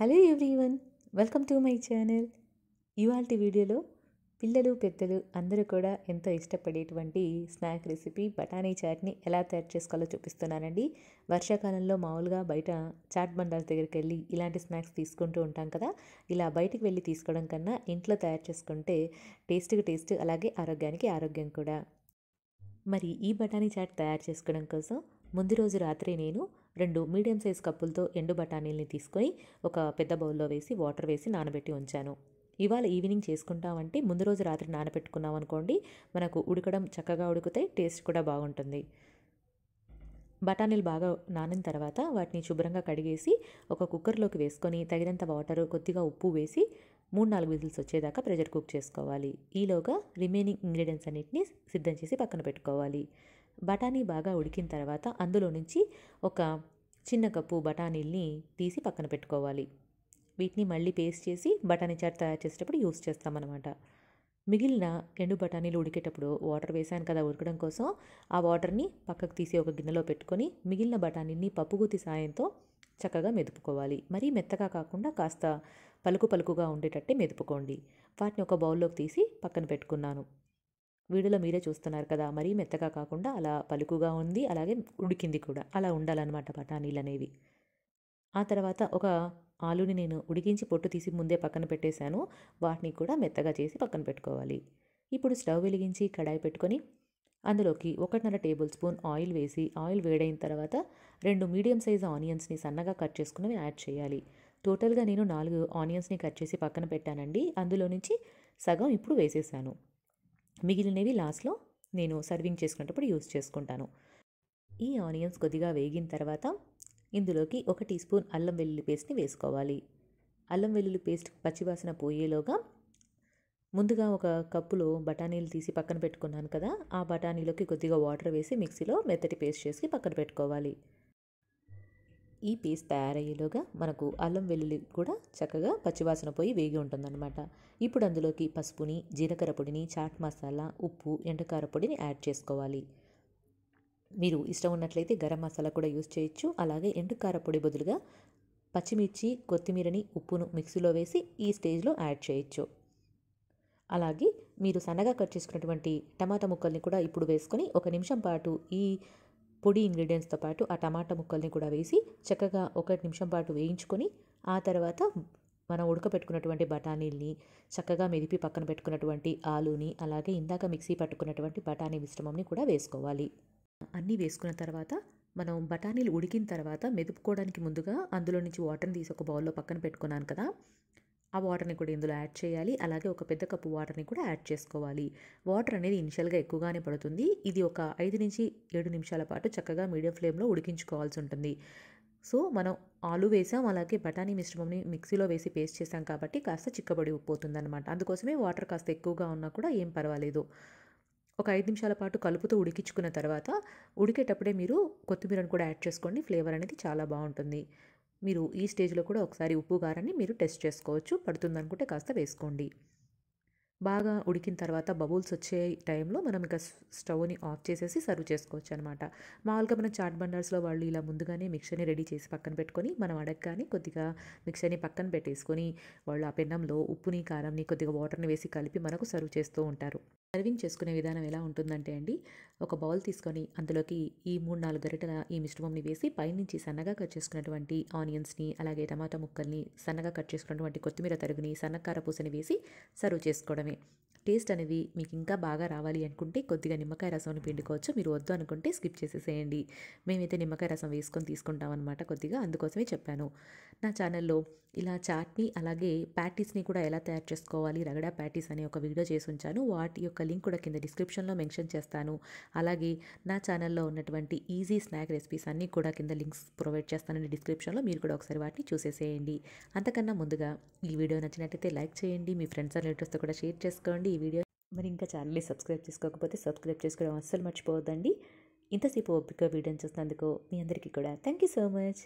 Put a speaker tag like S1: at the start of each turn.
S1: hello everyone welcome to my channel ఇవాళ వీడియోలో పిల్లలు పెద్దలు అందరూ కూడా ఎంతో ఇష్టపడేటువంటి స్నాక్ రెసిపీ బఠానీ చాట్ని ఎలా తయారు చేసుకోవాలో చూపిస్తున్నానండి వర్షాకాలంలో మామూలుగా బయట చాట్ బండాల దగ్గరికి వెళ్ళి ఇలాంటి స్నాక్స్ తీసుకుంటూ ఉంటాం కదా ఇలా బయటికి వెళ్ళి తీసుకోవడం కన్నా ఇంట్లో తయారు చేసుకుంటే టేస్ట్కి టేస్ట్ అలాగే ఆరోగ్యానికి ఆరోగ్యం కూడా మరి ఈ బఠానీ చాట్ తయారు చేసుకోవడం కోసం ముందు రోజు రాత్రి నేను రెండు మీడియం సైజ్ కప్పులతో ఎండు బఠానీల్ని తీసుకొని ఒక పెద్ద బౌల్లో వేసి వాటర్ వేసి నానబెట్టి ఉంచాను ఇవాళ ఈవినింగ్ చేసుకుంటామంటే ముందు రోజు రాత్రి నానబెట్టుకున్నాం అనుకోండి మనకు ఉడకడం చక్కగా ఉడికితే టేస్ట్ కూడా బాగుంటుంది బఠానీలు బాగా నానిన తర్వాత వాటిని శుభ్రంగా కడిగేసి ఒక కుక్కర్లోకి వేసుకొని తగినంత వాటర్ కొద్దిగా ఉప్పు వేసి మూడు నాలుగు విజిల్స్ వచ్చేదాకా ప్రెషర్ కుక్ చేసుకోవాలి ఈలోగా రిమైనింగ్ ఇంగ్రీడియంట్స్ అన్నిటిని సిద్ధం చేసి పక్కన పెట్టుకోవాలి బఠానీ బాగా ఉడికిన తర్వాత అందులో నుంచి ఒక చిన్న కప్పు బఠానీల్ని తీసి పక్కన పెట్టుకోవాలి వీటిని మళ్ళీ పేస్ట్ చేసి బఠానీ చాట్ తయారు చేసేటప్పుడు యూస్ చేస్తామన్నమాట మిగిలిన ఎండు బఠానీలు ఉడికేటప్పుడు వాటర్ వేసాను కదా ఉడకడం కోసం ఆ వాటర్ని పక్కకు తీసి ఒక గిన్నెలో పెట్టుకొని మిగిలిన బఠానీని పప్పుగుతి సాయంతో చక్కగా మెదుపుకోవాలి మరీ మెత్తగా కాకుండా కాస్త పలుకు పలుకుగా ఉండేటట్టే మెదుపుకోండి వాటిని ఒక బౌల్లోకి తీసి పక్కన పెట్టుకున్నాను వీడియోలో మీరే చూస్తున్నారు కదా మరీ మెత్తగా కాకుండా అలా పలుకుగా ఉంది అలాగే ఉడికింది కూడా అలా ఉండాలన్నమాట బఠానీలు అనేవి ఆ తర్వాత ఒక ఆలుని నేను ఉడికించి పొట్టు తీసి ముందే పక్కన పెట్టేశాను వాటిని కూడా మెత్తగా చేసి పక్కన పెట్టుకోవాలి ఇప్పుడు స్టవ్ వెలిగించి కడాయి పెట్టుకొని అందులోకి ఒకటిన్నర టేబుల్ స్పూన్ ఆయిల్ వేసి ఆయిల్ వేడైన తర్వాత రెండు మీడియం సైజ్ ఆనియన్స్ని సన్నగా కట్ చేసుకున్నవి యాడ్ చేయాలి టోటల్గా నేను నాలుగు ఆనియన్స్ని కట్ చేసి పక్కన పెట్టానండి అందులో నుంచి సగం ఇప్పుడు వేసేసాను మిగిలినవి లాస్ట్లో నేను సర్వింగ్ చేసుకునేటప్పుడు యూస్ చేసుకుంటాను ఈ ఆనియన్స్ కొద్దిగా వేగిన తర్వాత ఇందులోకి ఒక టీ స్పూన్ అల్లం వెల్లుల్లి పేస్ట్ని వేసుకోవాలి అల్లం వెల్లుల్లి పేస్ట్ పచ్చివాసన పోయేలోగా ముందుగా ఒక కప్పులో బఠానీలు తీసి పక్కన పెట్టుకున్నాను కదా ఆ బఠానీలోకి కొద్దిగా వాటర్ వేసి మిక్సీలో మెత్తటి పేస్ట్ చేసి పక్కన పెట్టుకోవాలి ఈ పీస్ తయారయ్యేలోగా మనకు అల్లం వెల్లుల్లి కూడా చక్కగా పచ్చివాసన పోయి వేగి ఉంటుందన్నమాట ఇప్పుడు అందులోకి పసుపుని జీలకర్ర పొడిని చాట్ మసాలా ఉప్పు ఎండకార పొడిని యాడ్ చేసుకోవాలి మీరు ఇష్టం ఉన్నట్లయితే గరం మసాలా కూడా యూస్ చేయొచ్చు అలాగే ఎండుకార పొడి బదులుగా పచ్చిమిర్చి కొత్తిమీరని ఉప్పును మిక్సీలో వేసి ఈ స్టేజ్లో యాడ్ చేయొచ్చు అలాగే మీరు సన్నగా కట్ చేసుకున్నటువంటి టమాటా ముక్కల్ని కూడా ఇప్పుడు వేసుకొని ఒక నిమిషం పాటు ఈ పొడి ఇంగ్రీడియంట్స్తో పాటు ఆ టమాటా ముక్కల్ని కూడా వేసి చక్కగా ఒక నిమిషం పాటు వేయించుకొని ఆ తర్వాత మనం ఉడకపెట్టుకున్నటువంటి బఠానీల్ని చక్కగా మెదిపి పక్కన పెట్టుకున్నటువంటి ఆలుని అలాగే ఇందాక మిక్సీ పట్టుకున్నటువంటి బఠానీ మిశ్రమంని కూడా వేసుకోవాలి అన్నీ వేసుకున్న తర్వాత మనం బఠానీలు ఉడికిన తర్వాత మెదుపుకోవడానికి ముందుగా అందులో నుంచి వాటర్ని తీసి ఒక బౌల్లో పక్కన పెట్టుకున్నాను కదా ఆ వాటర్ని కూడా ఇందులో యాడ్ చేయాలి అలాగే ఒక పెద్ద కప్పు వాటర్ని కూడా యాడ్ చేసుకోవాలి వాటర్ అనేది ఇనిషియల్గా ఎక్కువగానే పడుతుంది ఇది ఒక ఐదు నుంచి ఏడు నిమిషాల పాటు చక్కగా మీడియం ఫ్లేమ్లో ఉడికించుకోవాల్సి ఉంటుంది సో మనం ఆలు వేసాం అలాగే బఠానీ మిశ్రమంని మిక్సీలో వేసి పేస్ట్ చేసాం కాబట్టి కాస్త చిక్కబడి అనమాట అందుకోసమే వాటర్ కాస్త ఎక్కువగా ఉన్నా కూడా ఏం పర్వాలేదు ఒక ఐదు నిమిషాల పాటు కలుపుతూ ఉడికించుకున్న తర్వాత ఉడికేటప్పుడే మీరు కొత్తిమీరను కూడా యాడ్ చేసుకోండి ఫ్లేవర్ అనేది చాలా బాగుంటుంది మీరు ఈ స్టేజ్లో కూడా ఒకసారి ఉప్పు కారాన్ని మీరు టెస్ట్ చేసుకోవచ్చు పడుతుందనుకుంటే కాస్త వేసుకోండి బాగా ఉడికిన తర్వాత బబుల్స్ వచ్చే టైంలో మనం ఇక స్టవ్ని ఆఫ్ చేసేసి సర్వ్ చేసుకోవచ్చు అనమాట మామూలుగా మన చాట్ బండర్స్లో వాళ్ళు ఇలా ముందుగానే మిక్సర్ని రెడీ చేసి పక్కన పెట్టుకొని మనం అడగగానే కొద్దిగా మిక్సర్ని పక్కన పెట్టేసుకొని వాళ్ళు ఆ పెన్నంలో ఉప్పుని కారంని కొద్దిగా వాటర్ని వేసి కలిపి మనకు సర్వ్ చేస్తూ ఉంటారు సర్వింగ్ చేసుకునే విధానం ఎలా ఉంటుందంటే అండి ఒక బౌల్ తీసుకొని అందులోకి ఈ మూడు నాలుగు గరిటెల ఈ మిశ్రమంని వేసి పైనుంచి సన్నగా కట్ చేసుకున్నటువంటి ఆనియన్స్ని అలాగే టమాటా ముక్కల్ని సన్నగా కట్ చేసుకున్నటువంటి కొత్తిమీర తరుగుని సన్నకార పూసని వేసి సర్వ్ చేసుకోవడమే టేస్ట్ అనేవి మీకు ఇంకా బాగా రావాలి అనుకుంటే కొద్దిగా నిమ్మకాయ రసం పిండుకోవచ్చు మీరు వద్దు అనుకుంటే స్కిప్ చేసేసేయండి మేమైతే నిమ్మకాయ రసం వేసుకొని తీసుకుంటామన్నమాట కొద్దిగా అందుకోసమే చెప్పాను నా ఛానల్లో ఇలా చాట్ని అలాగే ప్యాటీస్ని కూడా ఎలా తయారు చేసుకోవాలి రగడా ప్యాటీస్ అనే ఒక వీడియో చేసి ఉంచాను వాటి యొక్క లింక్ కూడా కింద డిస్క్రిప్షన్లో మెన్షన్ చేస్తాను అలాగే నా ఛానల్లో ఉన్నటువంటి ఈజీ స్నాక్ రెసిపీస్ అన్నీ కూడా కింద లింక్స్ ప్రొవైడ్ చేస్తానని డిస్క్రిప్షన్లో మీరు కూడా ఒకసారి వాటిని చూసేసేయండి అంతకన్నా ముందుగా ఈ వీడియో నచ్చినట్టయితే లైక్ చేయండి మీ ఫ్రెండ్స్ అండ్ రిలేటివ్స్తో కూడా షేర్ చేసుకోండి ఈ వీడియో మరి ఇంకా ఛానల్ని సబ్స్క్రైబ్ చేసుకోకపోతే సబ్స్క్రైబ్ చేసుకోవడం అస్సలు మర్చిపోవద్దండి ఇంతసేపు ఓపిక వీడియోని చూసినందుకు మీ అందరికీ కూడా థ్యాంక్ యూ సో మచ్